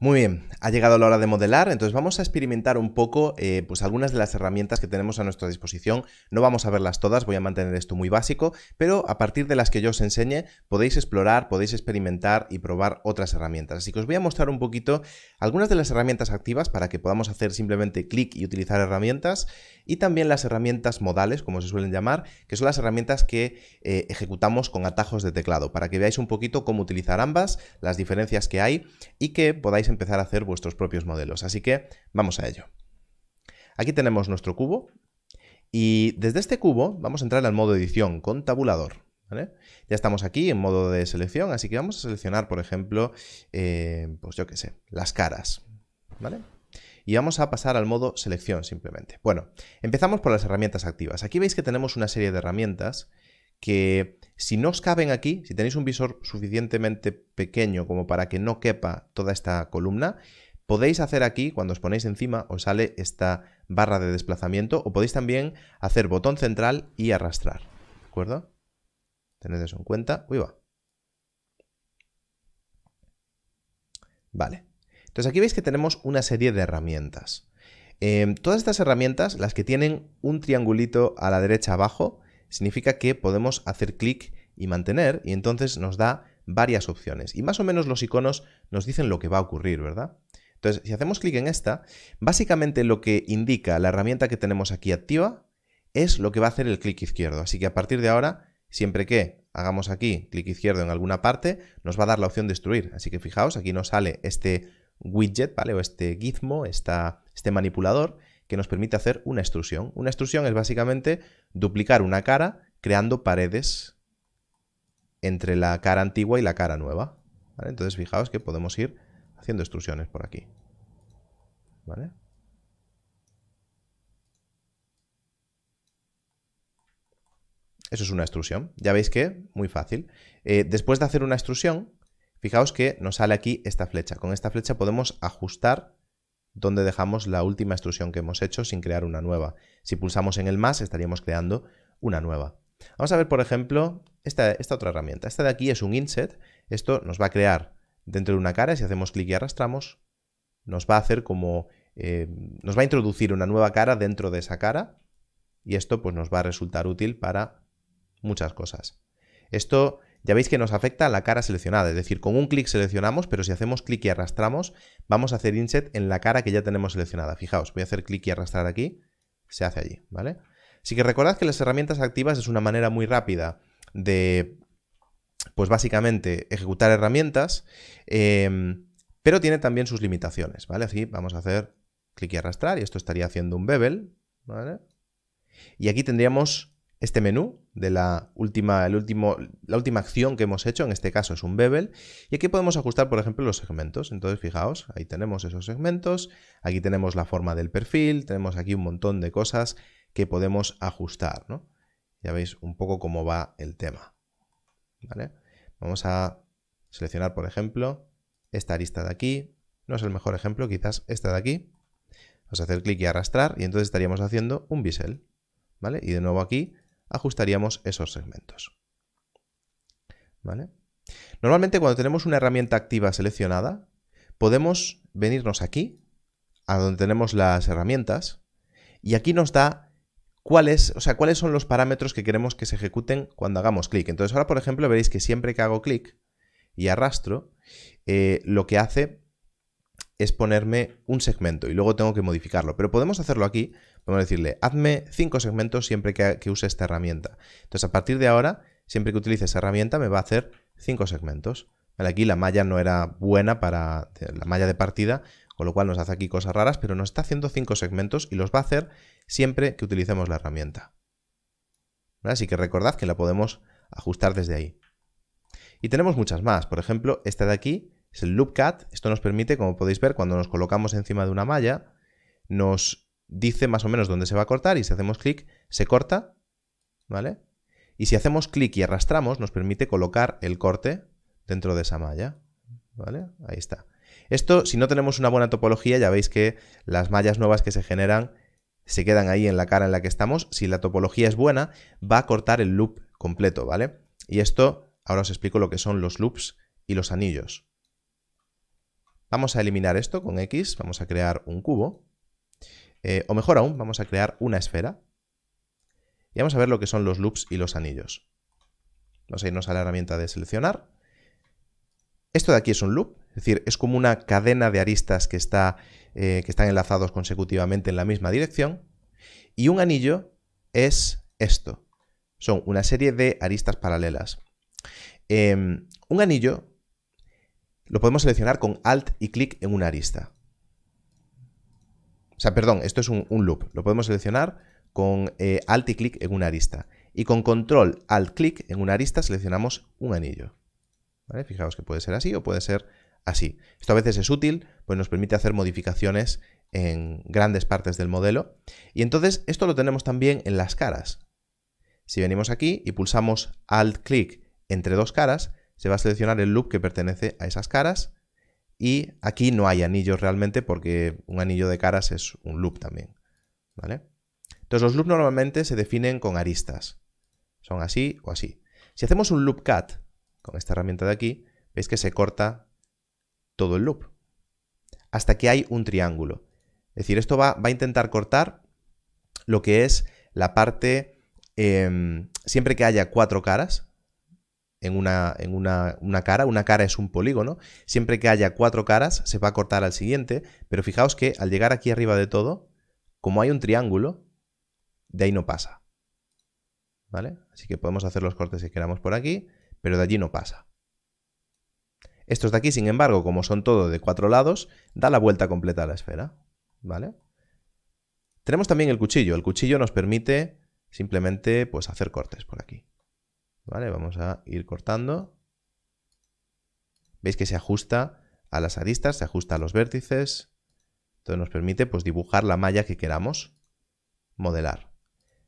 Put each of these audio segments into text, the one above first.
Muy bien, ha llegado la hora de modelar, entonces vamos a experimentar un poco eh, pues algunas de las herramientas que tenemos a nuestra disposición. No vamos a verlas todas, voy a mantener esto muy básico, pero a partir de las que yo os enseñe podéis explorar, podéis experimentar y probar otras herramientas. Así que os voy a mostrar un poquito algunas de las herramientas activas para que podamos hacer simplemente clic y utilizar herramientas y también las herramientas modales, como se suelen llamar, que son las herramientas que eh, ejecutamos con atajos de teclado, para que veáis un poquito cómo utilizar ambas, las diferencias que hay y que podáis empezar a hacer vuestros propios modelos. Así que vamos a ello. Aquí tenemos nuestro cubo y desde este cubo vamos a entrar al modo edición con tabulador. Ya estamos aquí en modo de selección, así que vamos a seleccionar, por ejemplo, eh, pues yo qué sé, las caras. ¿vale? y vamos a pasar al modo selección simplemente. Bueno, empezamos por las herramientas activas. Aquí veis que tenemos una serie de herramientas que si no os caben aquí, si tenéis un visor suficientemente pequeño como para que no quepa toda esta columna, podéis hacer aquí, cuando os ponéis encima, os sale esta barra de desplazamiento o podéis también hacer botón central y arrastrar. ¿De acuerdo? Tened eso en cuenta. Uy, va. Vale. Entonces aquí veis que tenemos una serie de herramientas. Em, todas estas herramientas, las que tienen un triangulito a la derecha abajo, significa que podemos hacer clic y mantener y entonces nos da varias opciones. Y más o menos los iconos nos dicen lo que va a ocurrir, ¿verdad? Entonces, si hacemos clic en esta, básicamente lo que indica la herramienta que tenemos aquí activa es lo que va a hacer el clic izquierdo. Así que a partir de ahora, siempre que hagamos aquí clic izquierdo en alguna parte, nos va a dar la opción de destruir. Así que fijaos, aquí nos sale este widget, ¿vale? O este gizmo, este manipulador, que nos permite hacer una extrusión. Una extrusión es básicamente duplicar una cara creando paredes entre la cara antigua y la cara nueva. Entonces fijaos que podemos ir haciendo extrusiones por aquí. Eso es una extrusión. Ya veis que muy fácil. Eh, después de hacer una extrusión, fijaos que nos sale aquí esta flecha. Con esta flecha podemos ajustar donde dejamos la última extrusión que hemos hecho sin crear una nueva. Si pulsamos en el más estaríamos creando una nueva. Vamos a ver, por ejemplo, esta, otra herramienta. Esta de aquí es un inset. Esto nos va a crear dentro de una cara. Si hacemos clic y arrastramos, nos va a hacer como... Eh, nos va a introducir una nueva cara dentro de esa cara. Y esto pues, nos va a resultar útil para muchas cosas. Esto ya veis que nos afecta a la cara seleccionada, es decir, con un clic seleccionamos, pero si hacemos clic y arrastramos, vamos a hacer inset en la cara que ya tenemos seleccionada. Fijaos, voy a hacer clic y arrastrar aquí, se hace allí, ¿vale? Así que recordad que las herramientas activas es una manera muy rápida de, pues básicamente, ejecutar herramientas, em, pero tiene también sus limitaciones, ¿vale? Así vamos a hacer clic y arrastrar, y esto estaría haciendo un bevel, ¿vale? Y aquí tendríamos este menú de la última, el último, la última acción que hemos hecho, en este caso es un bevel, y aquí podemos ajustar, por ejemplo, los segmentos. Entonces, fijaos, ahí tenemos esos segmentos, aquí tenemos la forma del perfil, tenemos aquí un montón de cosas que podemos ajustar, ¿no? Ya veis un poco cómo va el tema, ¿vale? Vamos a seleccionar, por ejemplo, esta arista de aquí, no es el mejor ejemplo, quizás esta de aquí. Vamos a hacer clic y arrastrar, y entonces estaríamos haciendo un bisel, ¿vale? Y de nuevo aquí ajustaríamos esos segmentos. ¿Vale? Normalmente cuando tenemos una herramienta activa seleccionada, podemos venirnos aquí, a donde tenemos las herramientas, y aquí nos da cuáles, o sea, cuáles son los parámetros que queremos que se ejecuten cuando hagamos clic. Entonces ahora, por ejemplo, veréis que siempre que hago clic y arrastro, eh, lo que hace es ponerme un segmento y luego tengo que modificarlo. Pero podemos hacerlo aquí Podemos decirle, hazme cinco segmentos siempre que, use esta herramienta. Entonces, a partir de ahora, siempre que utilice esa herramienta, me va a hacer cinco segmentos. aquí la malla no era buena para la malla de partida, con lo cual nos hace aquí cosas raras, pero nos está haciendo cinco segmentos y los va a hacer siempre que utilicemos la herramienta. Así que recordad que la podemos ajustar desde ahí. Y tenemos muchas más, por ejemplo, esta de aquí es el loop cut, esto nos permite, como podéis ver, cuando nos colocamos encima de una malla, nos dice más o menos dónde se va a cortar y si hacemos clic se corta, ¿vale? Y si hacemos clic y arrastramos nos permite colocar el corte dentro de esa malla, ¿vale? Ahí está. Esto, si no tenemos una buena topología, ya veis que las mallas nuevas que se generan se quedan ahí en la cara en la que estamos. Si la topología es buena, va a cortar el loop completo, ¿vale? Y esto, ahora os explico lo que son los loops y los anillos. Vamos a eliminar esto con X, vamos a crear un cubo. Eh, o mejor aún, vamos a crear una esfera. Y vamos a ver lo que son los loops y los anillos. Vamos a irnos a la herramienta de seleccionar. Esto de aquí es un loop, es decir, es como una cadena de aristas que, está, eh, que están enlazados consecutivamente en la misma dirección. Y un anillo es esto. Son una serie de aristas paralelas. Em, un anillo lo podemos seleccionar con Alt y clic en una arista. O sea, perdón, esto es un, loop. Lo podemos seleccionar con eh, alt y clic en una arista. Y con control alt clic en una arista seleccionamos un anillo. Fijaos que puede ser así o puede ser así. Esto a veces es útil, pues nos permite hacer modificaciones en grandes partes del modelo. Y entonces esto lo tenemos también en las caras. Si venimos aquí y pulsamos alt clic entre dos caras, se va a seleccionar el loop que pertenece a esas caras y aquí no hay anillos realmente porque un anillo de caras es un loop también. ¿Vale? Entonces los loops normalmente se definen con aristas. Son así o así. Si hacemos un loop cut con esta herramienta de aquí, veis que se corta todo el loop. Hasta que hay un triángulo. Es decir, esto va, a intentar cortar lo que es la parte... Em, siempre que haya cuatro caras, en, una, cara, una cara es un polígono, siempre que haya cuatro caras se va a cortar al siguiente, pero fijaos que al llegar aquí arriba de todo, como hay un triángulo, de ahí no pasa. ¿Vale? Así que podemos hacer los cortes que queramos por aquí, pero de allí no pasa. Estos de aquí, sin embargo, como son todo de cuatro lados, da la vuelta completa a la esfera. ¿Vale? Tenemos también el cuchillo. El cuchillo nos permite simplemente pues, hacer cortes por aquí. Vamos a ir cortando. Veis que se ajusta a las aristas, se ajusta a los vértices. Esto nos permite pues, dibujar la malla que queramos modelar.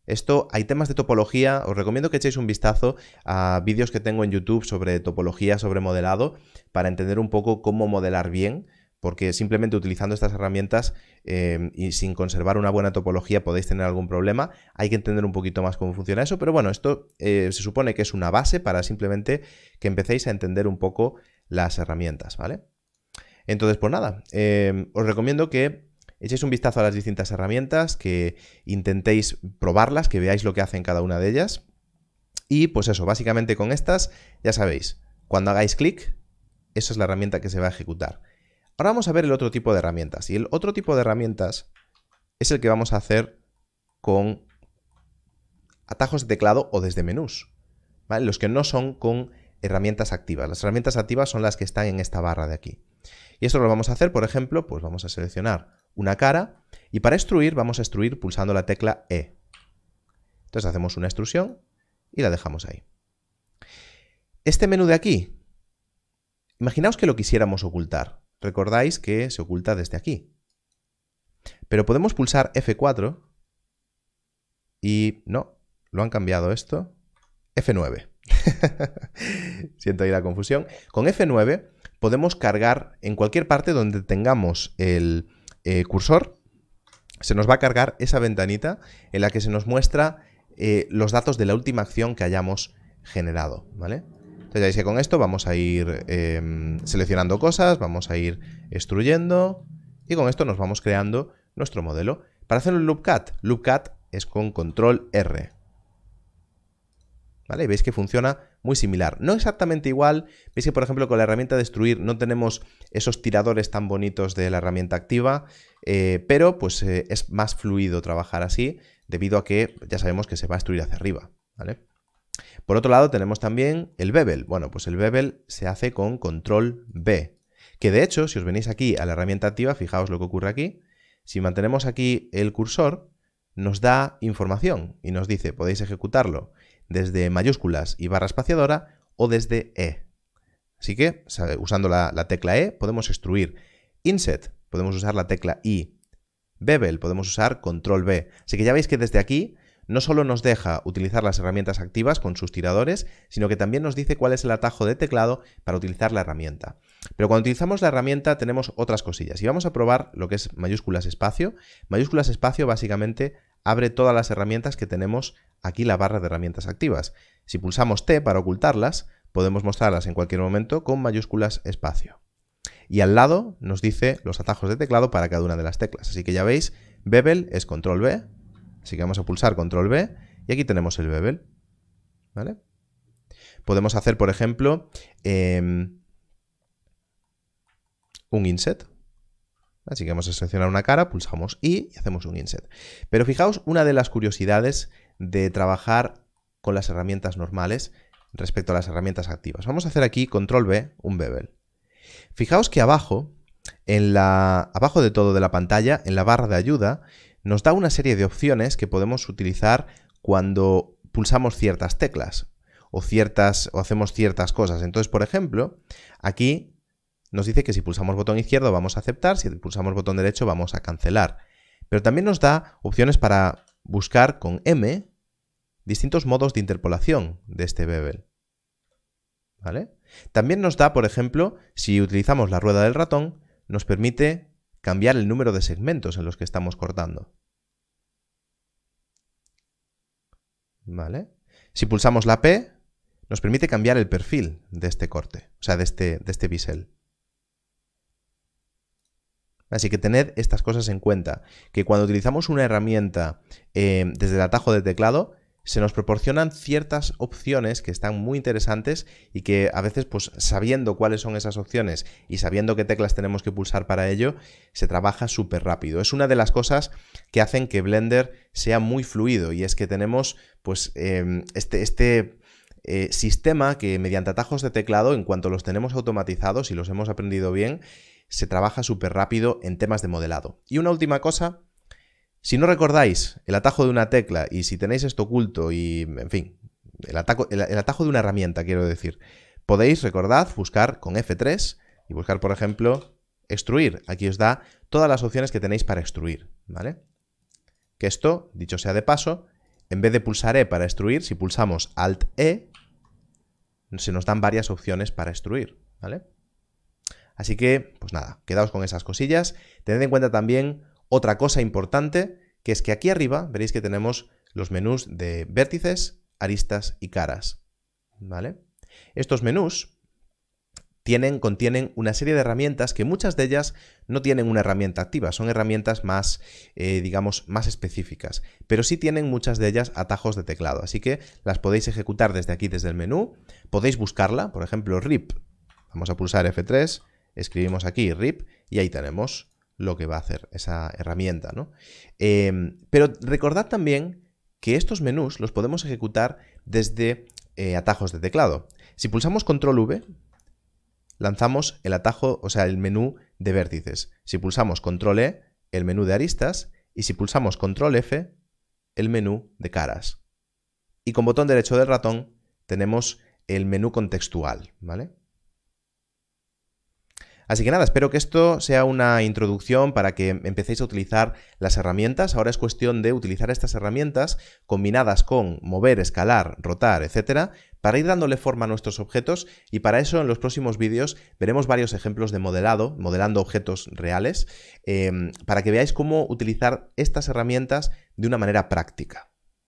Esto, hay temas de topología, os recomiendo que echéis un vistazo a vídeos que tengo en YouTube sobre topología, sobre modelado, para entender un poco cómo modelar bien porque simplemente utilizando estas herramientas em, y sin conservar una buena topología podéis tener algún problema. Hay que entender un poquito más cómo funciona eso, pero bueno, esto eh, se supone que es una base para simplemente que empecéis a entender un poco las herramientas, ¿vale? Entonces, pues nada, em, os recomiendo que echéis un vistazo a las distintas herramientas, que intentéis probarlas, que veáis lo que hacen cada una de ellas. Y pues eso, básicamente con estas, ya sabéis, cuando hagáis clic, esa es la herramienta que se va a ejecutar. Ahora vamos a ver el otro tipo de herramientas. Y el otro tipo de herramientas es el que vamos a hacer con atajos de teclado o desde menús. Los que no son con herramientas activas. Las herramientas activas son las que están en esta barra de aquí. Y esto lo vamos a hacer, por ejemplo, pues vamos a seleccionar una cara y para extruir vamos a extruir pulsando la tecla E. Entonces hacemos una extrusión y la dejamos ahí. Este menú de aquí, imaginaos que lo quisiéramos ocultar. Recordáis que se oculta desde aquí. Pero podemos pulsar F4 y no, lo han cambiado esto. F9. Siento ahí la confusión. Con F9 podemos cargar en cualquier parte donde tengamos el eh, cursor. Se nos va a cargar esa ventanita en la que se nos muestra eh, los datos de la última acción que hayamos generado. ¿vale? Entonces ya veis que con esto vamos a ir em, seleccionando cosas, vamos a ir extruyendo y con esto nos vamos creando nuestro modelo. Para hacer un Loop Cut es con control R. ¿Vale? Y veis que funciona muy similar. No exactamente igual, veis que por ejemplo con la herramienta destruir no tenemos esos tiradores tan bonitos de la herramienta activa, eh, pero pues eh, es más fluido trabajar así debido a que ya sabemos que se va a destruir hacia arriba. ¿vale? Por otro lado, tenemos también el bevel. Bueno, pues el bevel se hace con control B, que de hecho, si os venís aquí a la herramienta activa, fijaos lo que ocurre aquí. Si mantenemos aquí el cursor, nos da información y nos dice, podéis ejecutarlo desde mayúsculas y barra espaciadora o desde E. Así que, usando la, tecla E, podemos extruir inset, podemos usar la tecla I, bevel, podemos usar control B. Así que ya veis que desde aquí no solo nos deja utilizar las herramientas activas con sus tiradores, sino que también nos dice cuál es el atajo de teclado para utilizar la herramienta. Pero cuando utilizamos la herramienta tenemos otras cosillas y vamos a probar lo que es mayúsculas espacio. Mayúsculas espacio básicamente abre todas las herramientas que tenemos aquí la barra de herramientas activas. Si pulsamos T para ocultarlas, podemos mostrarlas en cualquier momento con mayúsculas espacio. Y al lado nos dice los atajos de teclado para cada una de las teclas. Así que ya veis, Bevel es control B, Así que vamos a pulsar control B y aquí tenemos el bevel. ¿Vale? Podemos hacer, por ejemplo, em, un inset. Así que vamos a seleccionar una cara, pulsamos I y hacemos un inset. Pero fijaos una de las curiosidades de trabajar con las herramientas normales respecto a las herramientas activas. Vamos a hacer aquí control B, un bevel. Fijaos que abajo, en la, abajo de todo de la pantalla, en la barra de ayuda, nos da una serie de opciones que podemos utilizar cuando pulsamos ciertas teclas o ciertas o hacemos ciertas cosas. Entonces, por ejemplo, aquí nos dice que si pulsamos botón izquierdo vamos a aceptar, si pulsamos botón derecho vamos a cancelar. Pero también nos da opciones para buscar con M distintos modos de interpolación de este bebel. También nos da, por ejemplo, si utilizamos la rueda del ratón, nos permite cambiar el número de segmentos en los que estamos cortando. ¿Vale? Si pulsamos la P, nos permite cambiar el perfil de este corte, o sea, de este, de este bisel. Así que tened estas cosas en cuenta, que cuando utilizamos una herramienta eh, desde el atajo de teclado, se nos proporcionan ciertas opciones que están muy interesantes y que a veces pues sabiendo cuáles son esas opciones y sabiendo qué teclas tenemos que pulsar para ello, se trabaja súper rápido. Es una de las cosas que hacen que Blender sea muy fluido y es que tenemos pues em, este, este eh, sistema que mediante atajos de teclado, en cuanto los tenemos automatizados y los hemos aprendido bien, se trabaja súper rápido en temas de modelado. Y una última cosa si no recordáis el atajo de una tecla y si tenéis esto oculto y, en fin, el, atajo de una herramienta, quiero decir, podéis, recordad, buscar con F3 y buscar, por ejemplo, extruir. Aquí os da todas las opciones que tenéis para extruir, ¿vale? Que esto, dicho sea de paso, en vez de pulsar E para extruir, si pulsamos Alt-E, se nos dan varias opciones para extruir, ¿vale? Así que, pues nada, quedaos con esas cosillas. Tened en cuenta también otra cosa importante, que es que aquí arriba veréis que tenemos los menús de vértices, aristas y caras. ¿Vale? Estos menús tienen, contienen una serie de herramientas que muchas de ellas no tienen una herramienta activa, son herramientas más, eh, digamos, más específicas, pero sí tienen muchas de ellas atajos de teclado, así que las podéis ejecutar desde aquí, desde el menú, podéis buscarla, por ejemplo, RIP, vamos a pulsar F3, escribimos aquí RIP y ahí tenemos lo que va a hacer esa herramienta. ¿no? Em, pero recordad también que estos menús los podemos ejecutar desde eh, atajos de teclado. Si pulsamos control V, lanzamos el atajo, o sea, el menú de vértices. Si pulsamos control E, el menú de aristas. Y si pulsamos control F, el menú de caras. Y con botón derecho del ratón tenemos el menú contextual, ¿vale? Así que nada, espero que esto sea una introducción para que empecéis a utilizar las herramientas. Ahora es cuestión de utilizar estas herramientas combinadas con mover, escalar, rotar, etcétera, para ir dándole forma a nuestros objetos y para eso en los próximos vídeos veremos varios ejemplos de modelado, modelando objetos reales, eh, para que veáis cómo utilizar estas herramientas de una manera práctica.